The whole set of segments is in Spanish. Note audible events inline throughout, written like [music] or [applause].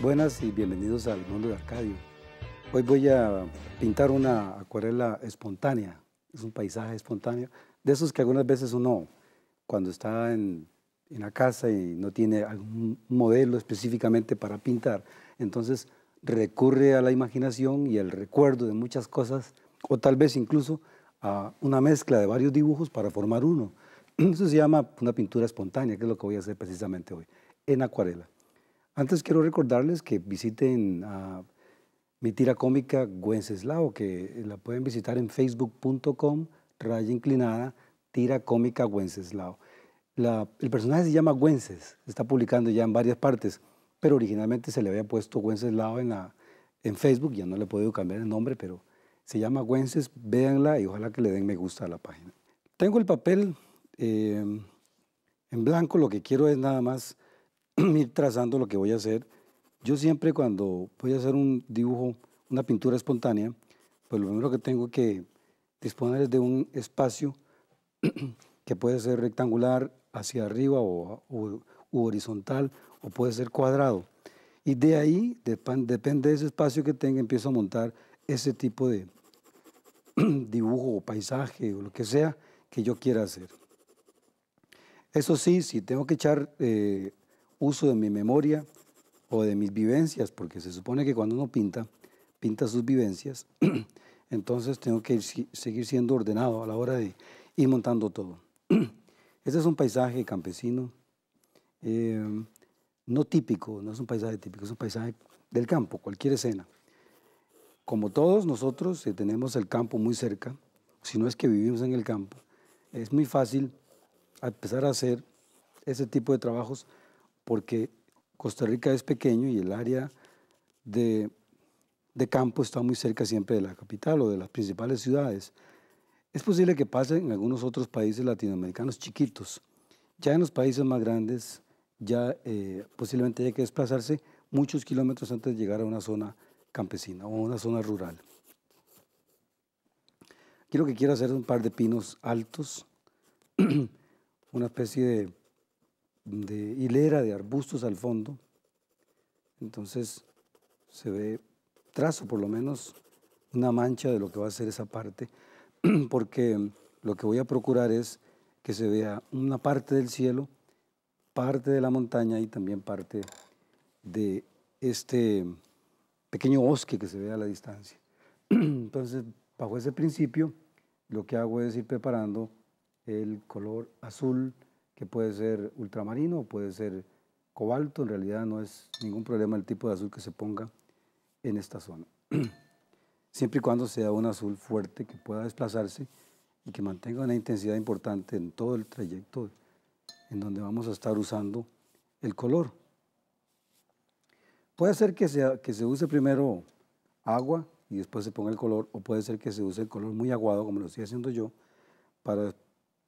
Buenas y bienvenidos al mundo de Arcadio. Hoy voy a pintar una acuarela espontánea, es un paisaje espontáneo, de esos que algunas veces uno, cuando está en, en la casa y no tiene algún modelo específicamente para pintar, entonces recurre a la imaginación y el recuerdo de muchas cosas, o tal vez incluso a una mezcla de varios dibujos para formar uno. [clears throat] Eso se llama una pintura espontánea, que es lo que voy a hacer precisamente hoy, en acuarela. Antes quiero recordarles que visiten a mi tira cómica Wenceslao, que la pueden visitar en facebook.com, raya inclinada, tira cómica Wenceslao. el personaje se llama Wences, está publicando ya en varias partes, pero originalmente se le había puesto Wenceslao en, la, en Facebook, ya no le he podido cambiar el nombre, pero se llama Wences, véanla y ojalá que le den me gusta a la página. Tengo el papel eh, en blanco, lo que quiero es nada más [clears throat] ir trazando lo que voy a hacer. Yo siempre cuando voy a hacer un dibujo, una pintura espontánea, pues lo primero que tengo que disponer es de un espacio [clears throat] que puede ser rectangular hacia arriba o, horizontal o puede ser cuadrado. Y de ahí, depende de ese espacio que tenga, empiezo a montar ese tipo de [clears throat] dibujo o paisaje o lo que sea que yo quiera hacer. Eso sí, si tengo que echar eh, uso de mi memoria o de mis vivencias, porque se supone que cuando uno pinta, pinta sus vivencias, [clears throat] entonces tengo que seguir siendo ordenado a la hora de ir montando todo. [clears throat] Este es un paisaje campesino, em, no típico, no es un paisaje típico, es un paisaje del campo, cualquier escena. Como todos nosotros eh, tenemos el campo muy cerca, si no es que vivimos en el campo, es muy fácil empezar a hacer ese tipo de trabajos porque Costa Rica es pequeño y el área de, campo está muy cerca siempre de la capital o de las principales ciudades. Es posible que pase en algunos otros países latinoamericanos chiquitos. Ya en los países más grandes, ya eh, posiblemente haya que desplazarse muchos kilómetros antes de llegar a una zona campesina o una zona rural. Quiero que quiero hacer un par de pinos altos, [clears throat] una especie de de hilera de arbustos al fondo. Entonces se ve trazo por lo menos una mancha de lo que va a ser esa parte, [clears throat] porque lo que voy a procurar es que se vea una parte del cielo, parte de la montaña y también parte de este pequeño bosque que se ve a la distancia. [clears throat] Entonces, bajo ese principio, lo que hago es ir preparando el color azul, que puede ser ultramarino, puede ser cobalto, en realidad no es ningún problema el tipo de azul que se ponga en esta zona. [clears throat] Siempre y cuando sea un azul fuerte que pueda desplazarse y que mantenga una intensidad importante en todo el trayecto en donde vamos a estar usando el color. Puede ser que, sea, que se use primero agua y después se ponga el color, o puede ser que se use el color muy aguado, como lo estoy haciendo yo, para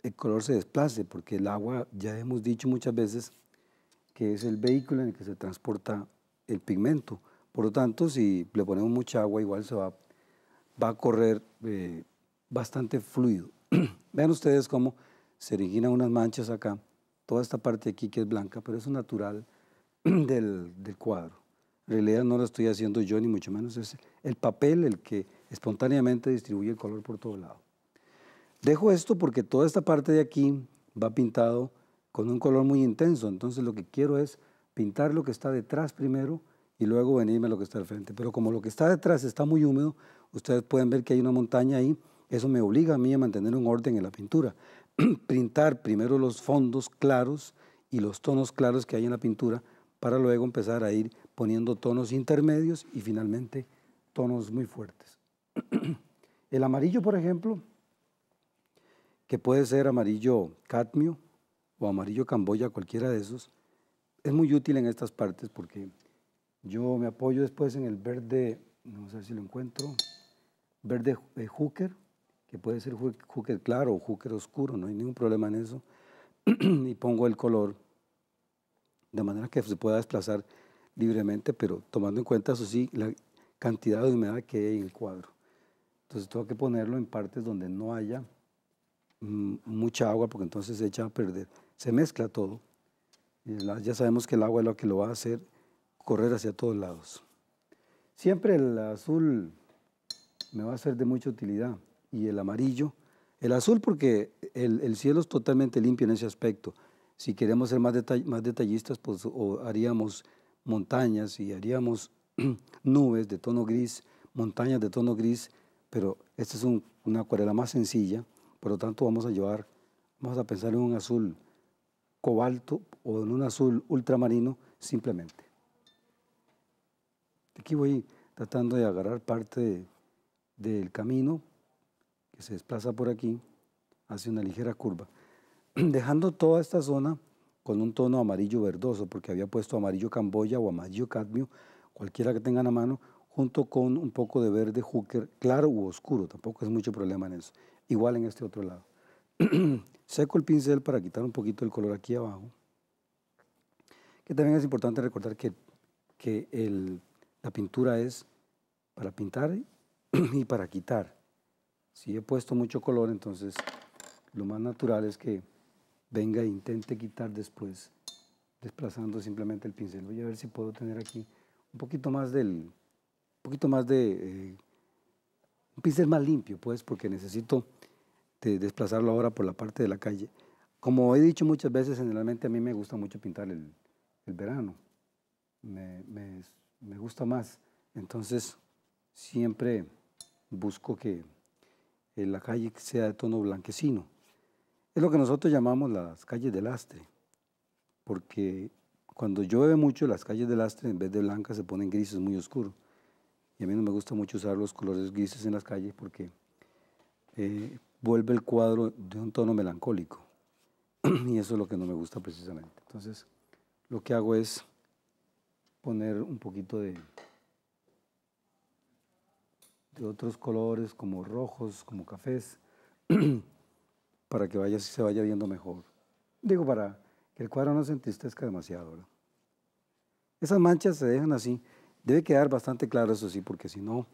el color se desplace, porque el agua, ya hemos dicho muchas veces, que es el vehículo en el que se transporta el pigmento. Por lo tanto, si le ponemos mucha agua, igual se va, va a correr eh, bastante fluido. [clears throat] Vean ustedes cómo se originan unas manchas acá, toda esta parte aquí que es blanca, pero es natural [clears throat] del, cuadro. En realidad no lo estoy haciendo yo, ni mucho menos. Es el papel el que espontáneamente distribuye el color por todo lado. Dejo esto porque toda esta parte de aquí va pintado con un color muy intenso, entonces lo que quiero es pintar lo que está detrás primero y luego venirme a lo que está al frente. Pero como lo que está detrás está muy húmedo, ustedes pueden ver que hay una montaña ahí, eso me obliga a mí a mantener un orden en la pintura. [clears throat] Pintar primero los fondos claros y los tonos claros que hay en la pintura para luego empezar a ir poniendo tonos intermedios y finalmente tonos muy fuertes. [clears throat] El amarillo, por ejemplo, que puede ser amarillo cadmio o amarillo camboya, cualquiera de esos, es muy útil en estas partes porque yo me apoyo después en el verde, no sé si lo encuentro, verde eh, que puede ser hooker claro o hooker oscuro, no hay ningún problema en eso, [clears throat] y pongo el color de manera que se pueda desplazar libremente, pero tomando en cuenta, eso sí, la cantidad de humedad que hay en el cuadro. Entonces tengo que ponerlo en partes donde no haya Mm, mucha agua porque entonces se echa a perder. Se mezcla todo. Eh, ya sabemos que el agua es lo que lo va a hacer correr hacia todos lados. Siempre el azul me va a ser de mucha utilidad y el amarillo. El azul porque el, el cielo es totalmente limpio en ese aspecto. Si queremos ser más, más detallistas, pues haríamos montañas y haríamos [clears throat] nubes de tono gris, montañas de tono gris, pero esta es una acuarela más sencilla por lo tanto, vamos a llevar, vamos a pensar en un azul cobalto o en un azul ultramarino simplemente. Aquí voy tratando de agarrar parte del camino que se desplaza por aquí hacia una ligera curva, [clears throat] dejando toda esta zona con un tono amarillo verdoso, porque había puesto amarillo camboya o amarillo cadmio, cualquiera que tengan a mano, junto con un poco de verde hooker claro u oscuro, tampoco es mucho problema en eso. Igual en este otro lado. [clears throat] Seco el pincel para quitar un poquito el color aquí abajo. Que también es importante recordar que, la pintura es para pintar [clears throat] y para quitar. Si he puesto mucho color, entonces lo más natural es que venga e intente quitar después, desplazando simplemente el pincel. Voy a ver si puedo tener aquí un poquito más del, poquito más de eh, un pincel más limpio, pues, porque necesito desplazarlo ahora por la parte de la calle. Como he dicho muchas veces, generalmente a mí me gusta mucho pintar el, verano. Me, me, gusta más. Entonces, siempre busco que eh, la calle sea de tono blanquecino. Es lo que nosotros llamamos las calles de lastre, porque cuando llueve mucho, las calles de lastre, en vez de blancas, se ponen grises muy oscuros. Y a mí no me gusta mucho usar los colores grises en las calles porque eh, vuelve el cuadro de un tono melancólico. [clears throat] y eso es lo que no me gusta precisamente. Entonces, lo que hago es poner un poquito de, de otros colores como rojos, como cafés, [clears throat] para que vaya, se vaya viendo mejor. Digo, para que el cuadro no se entristezca demasiado. Esas manchas se dejan así. Debe quedar bastante claro eso sí, porque si no,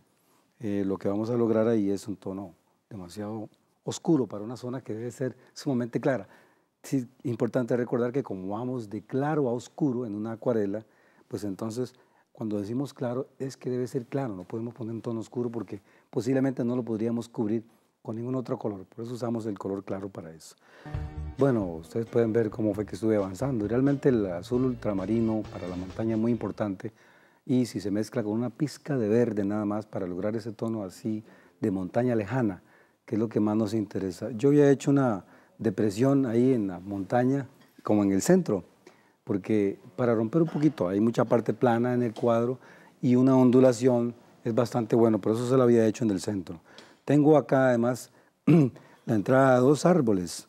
eh, lo que vamos a lograr ahí es un tono demasiado oscuro para una zona que debe ser sumamente clara. Es importante recordar que como vamos de claro a oscuro en una acuarela, pues entonces cuando decimos claro es que debe ser claro, no podemos poner un tono oscuro porque posiblemente no lo podríamos cubrir con ningún otro color, por eso usamos el color claro para eso. Bueno, ustedes pueden ver cómo fue que estuve avanzando, realmente el azul ultramarino para la montaña es muy importante y si se mezcla con una pizca de verde nada más para lograr ese tono así de montaña lejana, que es lo que más nos interesa. Yo ya he hecho una depresión ahí en la montaña, como en el centro, porque para romper un poquito, hay mucha parte plana en el cuadro y una ondulación es bastante bueno, por eso se lo había hecho en el centro. Tengo acá además [clears throat] la entrada de dos árboles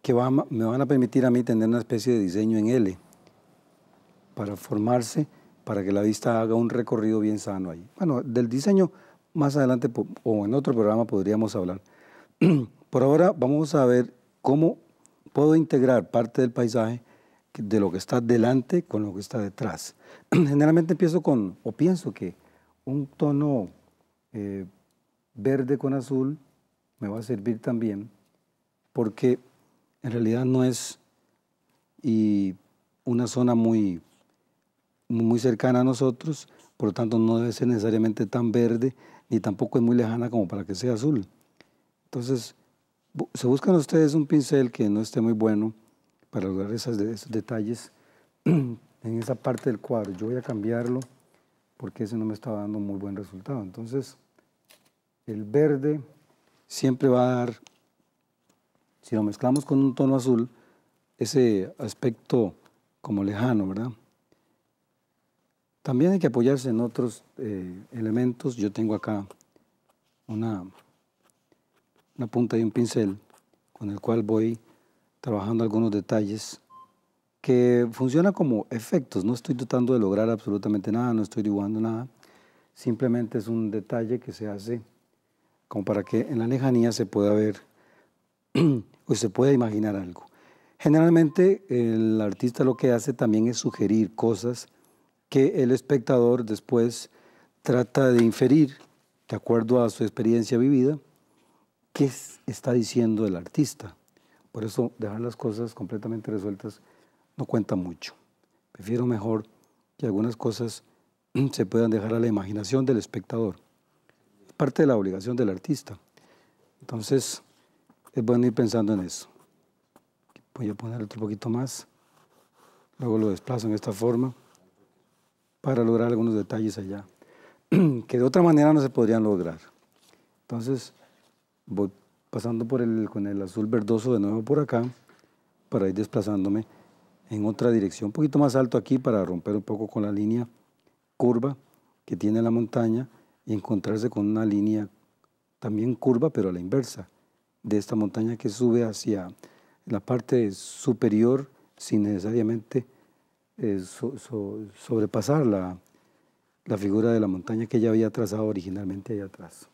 que me van a permitir a mí tener una especie de diseño en L para formarse para que la vista haga un recorrido bien sano ahí. Bueno, del diseño más adelante o en otro programa podríamos hablar. [clears throat] Por ahora vamos a ver cómo puedo integrar parte del paisaje de lo que está delante con lo que está detrás. [clears throat] Generalmente empiezo con, o pienso que un tono eh, verde con azul me va a servir también, porque en realidad no es y una zona muy muy cercana a nosotros, por lo tanto no debe ser necesariamente tan verde, ni tampoco es muy lejana como para que sea azul. Entonces, se buscan ustedes un pincel que no esté muy bueno para lograr esos, detalles [clears throat] en esa parte del cuadro. Yo voy a cambiarlo porque ese no me estaba dando muy buen resultado. Entonces, el verde siempre va a dar, si lo mezclamos con un tono azul, ese aspecto como lejano, ¿verdad? También hay que apoyarse en otros eh, elementos. Yo tengo acá una, una punta y un pincel con el cual voy trabajando algunos detalles que funcionan como efectos. No estoy tratando de lograr absolutamente nada, no estoy dibujando nada. Simplemente es un detalle que se hace como para que en la lejanía se pueda ver [clears throat] o se pueda imaginar algo. Generalmente el artista lo que hace también es sugerir cosas que el espectador después trata de inferir, de acuerdo a su experiencia vivida, qué está diciendo el artista. Por eso dejar las cosas completamente resueltas no cuenta mucho. Prefiero mejor que algunas cosas [clears throat] se puedan dejar a la imaginación del espectador. Es Parte de la obligación del artista. Entonces, es bueno ir pensando en eso. Voy a poner otro poquito más. Luego lo desplazo en esta forma para lograr algunos detalles allá, [clears throat] que de otra manera no se podrían lograr. Entonces, voy pasando por el, con el azul verdoso de nuevo por acá, para ir desplazándome en otra dirección, un poquito más alto aquí para romper un poco con la línea curva que tiene la montaña y encontrarse con una línea también curva, pero a la inversa, de esta montaña que sube hacia la parte superior sin necesariamente eh, sobrepasar la, figura de la montaña que ya había trazado originalmente allá atrás.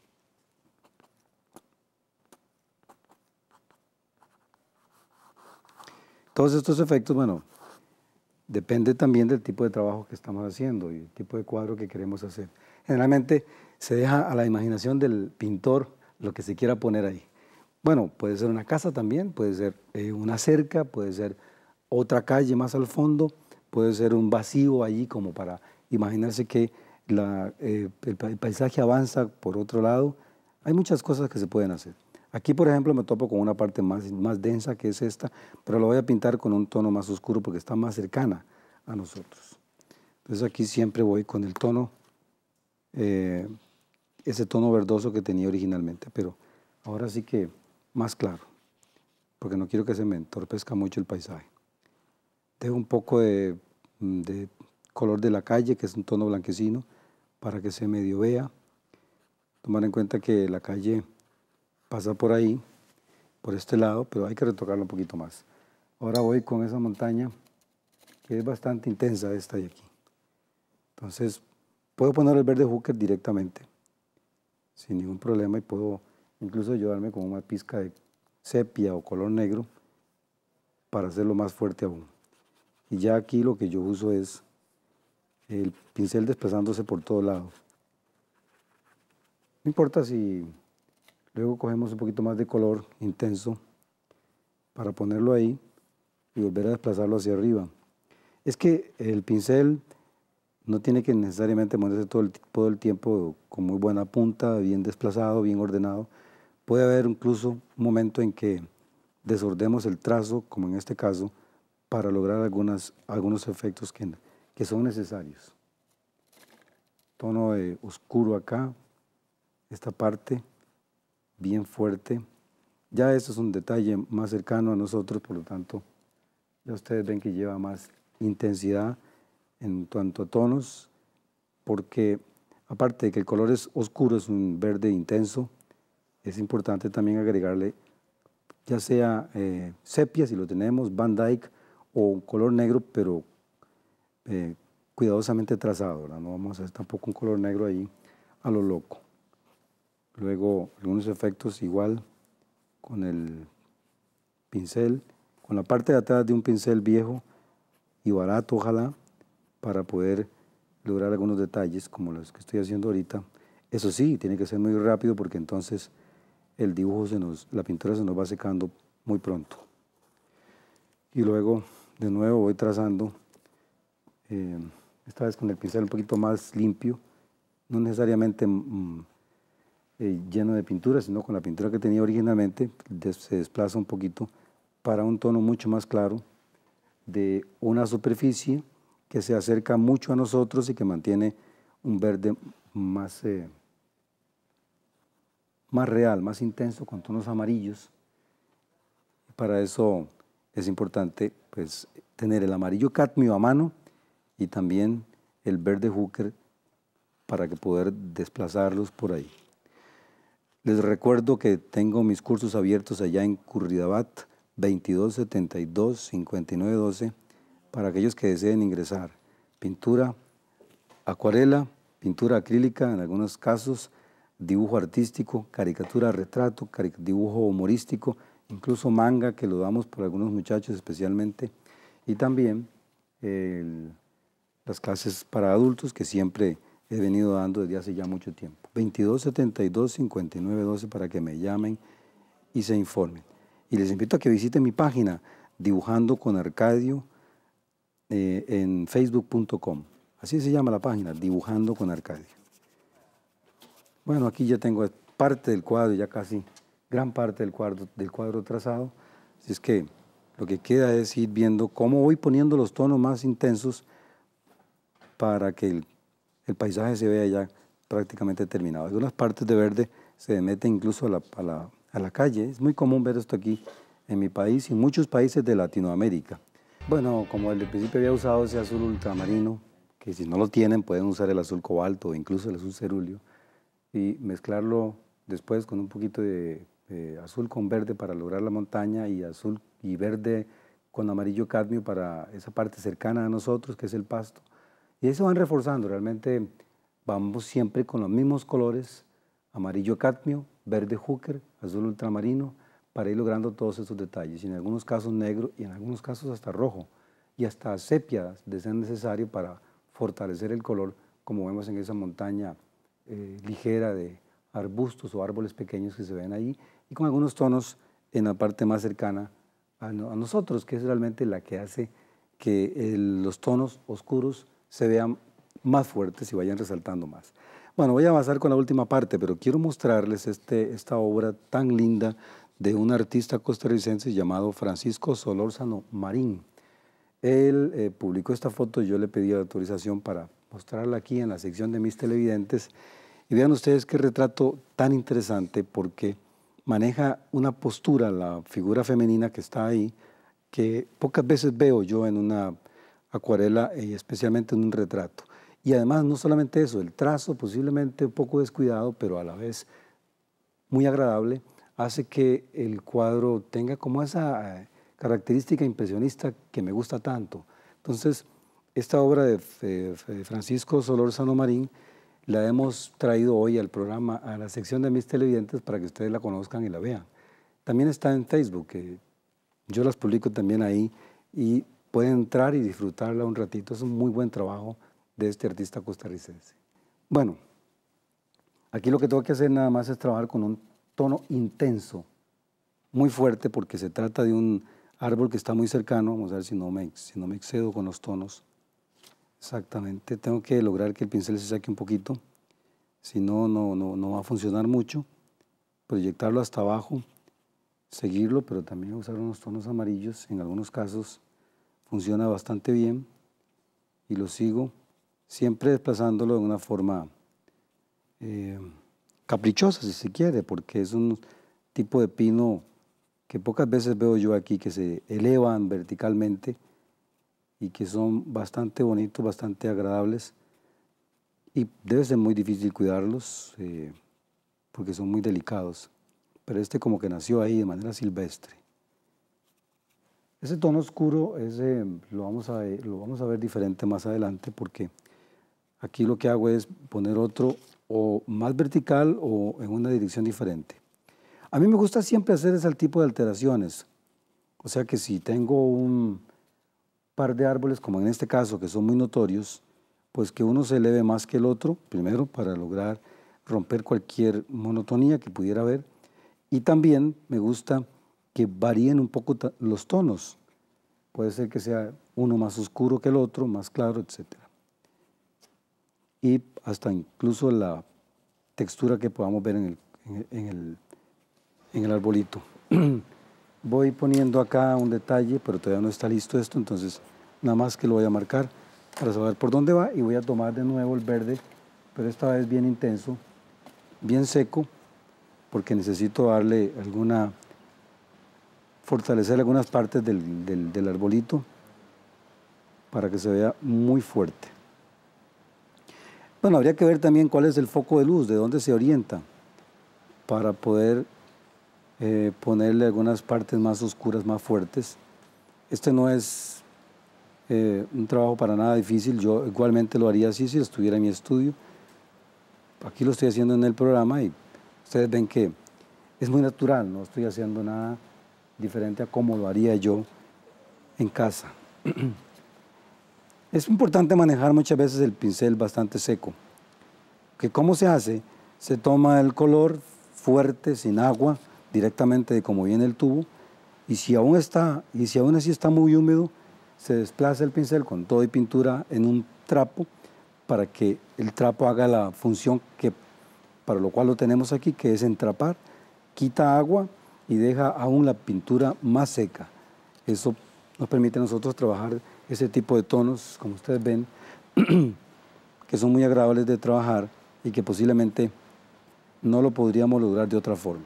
Todos estos efectos, bueno, depende también del tipo de trabajo que estamos haciendo y el tipo de cuadro que queremos hacer. Generalmente se deja a la imaginación del pintor lo que se quiera poner ahí. Bueno, puede ser una casa también, puede ser eh, una cerca, puede ser otra calle más al fondo, puede ser un vacío allí como para imaginarse que eh, el, paisaje avanza por otro lado. Hay muchas cosas que se pueden hacer. Aquí, por ejemplo, me topo con una parte más, más densa que es esta, pero lo voy a pintar con un tono más oscuro porque está más cercana a nosotros. Entonces aquí siempre voy con el tono, eh, ese tono verdoso que tenía originalmente, pero ahora sí que más claro, porque no quiero que se me entorpezca mucho el paisaje. Dejo un poco mm, de, color de la calle, que es un tono blanquecino, para que se medio vea. Tomar en cuenta que la calle pasa por ahí, por este lado, pero hay que retocarla un poquito más. Ahora voy con esa montaña, que es bastante intensa esta de aquí. Entonces, puedo poner el verde hooker directamente, sin ningún problema, y puedo incluso ayudarme con una pizca de sepia o color negro para hacerlo más fuerte aún. Y ya aquí lo que yo uso es el pincel desplazándose por todo lados. No importa si luego cogemos un poquito más de color intenso para ponerlo ahí y volver a desplazarlo hacia arriba. Es que el pincel no tiene que necesariamente moverse todo el, todo el tiempo con muy buena punta, bien desplazado, bien ordenado. Puede haber incluso un momento en que desordemos el trazo, como en este caso, para lograr algunas, algunos efectos que, son necesarios. Tono oscuro acá, esta parte bien fuerte. Ya esto es un detalle más cercano a nosotros, por lo tanto, ya ustedes ven que lleva más intensidad en cuanto a tonos, porque aparte de que el color es oscuro, es un verde intenso, es importante también agregarle ya sea eh, sepia, si lo tenemos, Van Dyke o un color negro, pero eh, cuidadosamente trazado, no vamos a hacer tampoco un color negro ahí a lo loco. Luego algunos efectos igual con el pincel, con la parte de atrás de un pincel viejo y barato, ojalá, para poder lograr algunos detalles como los que estoy haciendo ahorita. Eso sí, tiene que ser muy rápido porque entonces el dibujo se nos, la pintura se nos va secando muy pronto y luego de nuevo voy trazando, eh, esta vez con el pincel un poquito más limpio, no necesariamente mm, eh, lleno de pintura, sino con la pintura que tenía originalmente, se desplaza un poquito para un tono mucho más claro de una superficie que se acerca mucho a nosotros y que mantiene un verde más, eh, más real, más intenso, con tonos amarillos. Para eso es importante pues, tener el amarillo cadmio a mano y también el verde hooker para que poder desplazarlos por ahí. Les recuerdo que tengo mis cursos abiertos allá en Curridabat 2272-5912 para aquellos que deseen ingresar. Pintura, acuarela, pintura acrílica en algunos casos, dibujo artístico, caricatura, retrato, dibujo humorístico, incluso manga que lo damos por algunos muchachos especialmente, y también las clases para adultos que siempre he venido dando desde hace ya mucho tiempo. 2272-5912 para que me llamen y se informen. Y les invito a que visiten mi página dibujando con Arcadio eh, en facebook.com. Así se llama la página, dibujando con Arcadio. Bueno, aquí ya tengo parte del cuadro, ya casi gran parte del cuadro, del cuadro trazado. Así es que lo que queda es ir viendo cómo voy poniendo los tonos más intensos para que el, paisaje se vea ya prácticamente terminado. Algunas partes de verde se meten incluso a la, calle. Es muy común ver esto aquí en mi país y en muchos países de Latinoamérica. Bueno, como al principio había usado ese azul ultramarino, que si no lo tienen pueden usar el azul cobalto o incluso el azul cerúleo, y mezclarlo después con un poquito de eh, azul con verde para lograr la montaña y azul y verde con amarillo cadmio para esa parte cercana a nosotros que es el pasto. Y eso van reforzando, realmente vamos siempre con los mismos colores, amarillo cadmio, verde hooker, azul ultramarino, para ir logrando todos esos detalles, y en algunos casos negro y en algunos casos hasta rojo, y hasta sepia de ser necesario para fortalecer el color, como vemos en esa montaña eh, ligera de arbustos o árboles pequeños que se ven ahí, y con algunos tonos en la parte más cercana a, nosotros, que es realmente la que hace que los tonos oscuros se vean más fuertes y vayan resaltando más. Bueno, voy a avanzar con la última parte, pero quiero mostrarles este, esta obra tan linda de un artista costarricense llamado Francisco Solórzano Marín. Él eh, publicó esta foto, yo le pedí la autorización para mostrarla aquí en la sección de mis televidentes. Y vean ustedes qué retrato tan interesante porque maneja una postura, la figura femenina que está ahí, que pocas veces veo yo en una acuarela y eh, especialmente en un retrato. Y además no solamente eso, el trazo posiblemente un poco descuidado, pero a la vez muy agradable, hace que el cuadro tenga como esa eh, característica impresionista que me gusta tanto. Entonces, esta obra de eh, Francisco Solórzano Marín la hemos traído hoy al programa, a la sección de mis televidentes para que ustedes la conozcan y la vean. También está en Facebook, yo las publico también ahí y pueden entrar y disfrutarla un ratito. Es un muy buen trabajo de este artista costarricense. Bueno, aquí lo que tengo que hacer nada más es trabajar con un tono intenso, muy fuerte, porque se trata de un árbol que está muy cercano. Vamos a ver si no si no me excedo con los tonos. Exactamente, tengo que lograr que el pincel se saque un poquito, si no, no, va a funcionar mucho. Proyectarlo hasta abajo, seguirlo, pero también usar unos tonos amarillos, en algunos casos funciona bastante bien y lo sigo siempre desplazándolo de una forma eh, caprichosa, si se quiere, porque es un tipo de pino que pocas veces veo yo aquí que se elevan verticalmente y que son bastante bonitos, bastante agradables y debe ser muy difícil cuidarlos eh, porque son muy delicados. Pero este como que nació ahí de manera silvestre. Ese tono oscuro ese, eh, lo, vamos a, eh, lo vamos a ver diferente más adelante porque aquí lo que hago es poner otro o más vertical o en una dirección diferente. A mí me gusta siempre hacer ese tipo de alteraciones. O sea que si tengo un, par de árboles, como en este caso, que son muy notorios, pues que uno se eleve más que el otro, primero para lograr romper cualquier monotonía que pudiera haber, y también me gusta que varíen un poco los tonos. Puede ser que sea uno más oscuro que el otro, más claro, etcétera. Y hasta incluso la textura que podamos ver en el, en el, en el arbolito. [clears throat] voy poniendo acá un detalle, pero todavía no está listo esto, entonces nada más que lo voy a marcar para saber por dónde va y voy a tomar de nuevo el verde, pero esta vez bien intenso, bien seco, porque necesito darle alguna, fortalecer algunas partes del, arbolito para que se vea muy fuerte. Bueno, habría que ver también cuál es el foco de luz, de dónde se orienta, para poder eh, ponerle algunas partes más oscuras, más fuertes. Este no es eh, un trabajo para nada difícil, yo igualmente lo haría así si estuviera en mi estudio. Aquí lo estoy haciendo en el programa y ustedes ven que es muy natural, no estoy haciendo nada diferente a como lo haría yo en casa. [clears throat] Es importante manejar muchas veces el pincel bastante seco. ¿Que ¿Cómo se hace? Se toma el color fuerte, sin agua, directamente de cómo viene el tubo y si aún está y si aún así está muy húmedo se desplaza el pincel con todo y pintura en un trapo para que el trapo haga la función que para lo cual lo tenemos aquí que es entrapar quita agua y deja aún la pintura más seca eso nos permite a nosotros trabajar ese tipo de tonos como ustedes ven [clears throat] que son muy agradables de trabajar y que posiblemente no lo podríamos lograr de otra forma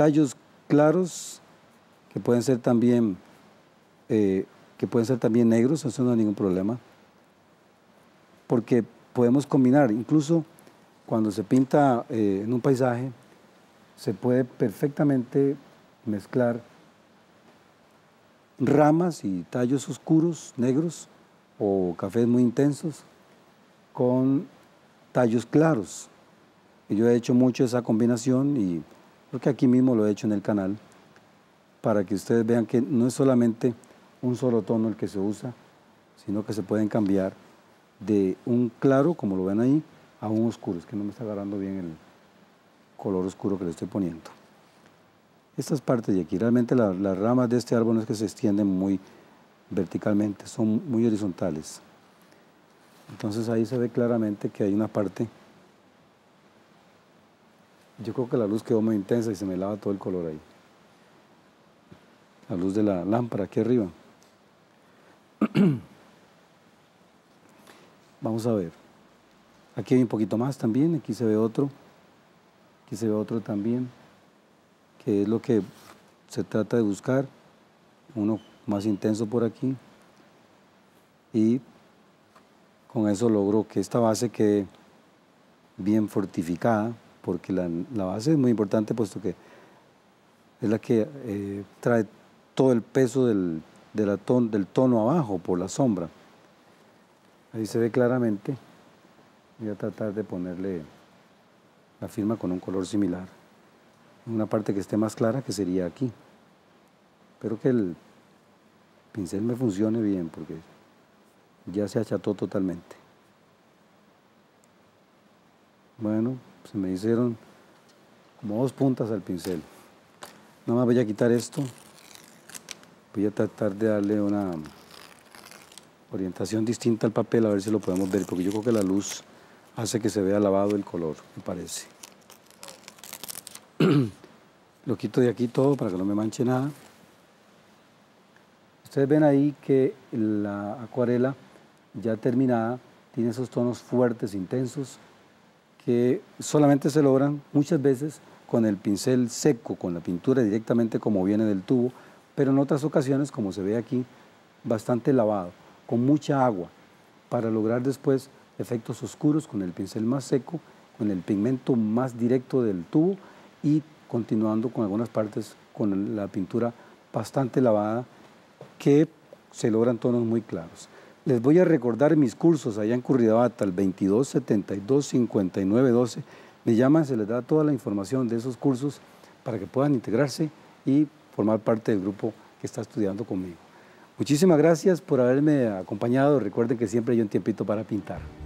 tallos claros, que pueden ser también, eh, que pueden ser también negros, eso no es ningún problema. Porque podemos combinar, incluso cuando se pinta eh, en un paisaje, se puede perfectamente mezclar ramas y tallos oscuros, negros o cafés muy intensos con tallos claros. yo he hecho mucho esa combinación y porque aquí mismo lo he hecho en el canal, para que ustedes vean que no es solamente un solo tono el que se usa, sino que se pueden cambiar de un claro, como lo ven ahí, a un oscuro. Es que no me está agarrando bien el color oscuro que le estoy poniendo. Estas partes de aquí, realmente las ramas de este árbol no es que se extienden muy verticalmente, son muy horizontales. Entonces ahí se ve claramente que hay una parte yo creo que la luz quedó muy intensa y se me lava todo el color ahí. La luz de la lámpara aquí arriba. [clears throat] Vamos a ver. Aquí hay un poquito más también, aquí se ve otro. Aquí se ve otro también, que es lo que se trata de buscar. Uno más intenso por aquí. Y con eso logro que esta base quede bien fortificada porque la, base es muy importante, puesto que es la que eh, trae todo el peso del, del tono abajo por la sombra. Ahí se ve claramente. Voy a tratar de ponerle la firma con un color similar. Una parte que esté más clara que sería aquí. Espero que el pincel me funcione bien porque ya se acható totalmente. Bueno, se me hicieron como dos puntas al pincel. Nada más voy a quitar esto. Voy a tratar de darle una orientación distinta al papel, a ver si lo podemos ver, porque yo creo que la luz hace que se vea lavado el color, me parece. [clears throat] lo quito de aquí todo para que no me manche nada. Ustedes ven ahí que la acuarela ya terminada tiene esos tonos fuertes, intensos, que solamente se logran muchas veces con el pincel seco, con la pintura directamente como viene del tubo, pero en otras ocasiones, como se ve aquí, bastante lavado, con mucha agua, para lograr después efectos oscuros con el pincel más seco, con el pigmento más directo del tubo y continuando con algunas partes con la pintura bastante lavada que se logran tonos muy claros. Les voy a recordar mis cursos allá en Curridabata, el 2272-5912. Me llaman, se les da toda la información de esos cursos para que puedan integrarse y formar parte del grupo que está estudiando conmigo. Muchísimas gracias por haberme acompañado. Recuerden que siempre hay un tiempito para pintar.